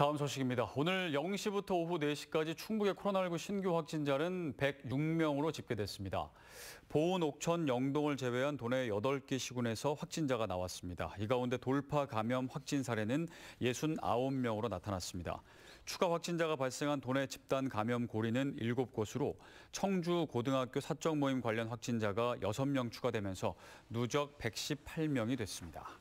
다음 소식입니다. 오늘 0시부터 오후 4시까지 충북의 코로나19 신규 확진자는 106명으로 집계됐습니다. 보은, 옥천, 영동을 제외한 도내 8개 시군에서 확진자가 나왔습니다. 이 가운데 돌파 감염 확진 사례는 69명으로 나타났습니다. 추가 확진자가 발생한 도내 집단 감염 고리는 7곳으로 청주 고등학교 사적 모임 관련 확진자가 6명 추가되면서 누적 118명이 됐습니다.